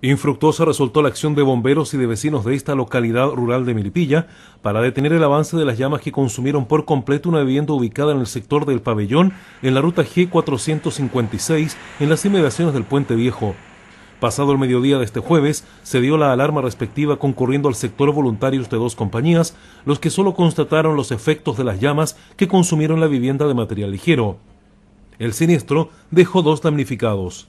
Infructuosa resultó la acción de bomberos y de vecinos de esta localidad rural de Milipilla para detener el avance de las llamas que consumieron por completo una vivienda ubicada en el sector del pabellón en la ruta G456 en las inmediaciones del puente viejo. Pasado el mediodía de este jueves, se dio la alarma respectiva concurriendo al sector voluntarios de dos compañías, los que solo constataron los efectos de las llamas que consumieron la vivienda de material ligero. El siniestro dejó dos damnificados.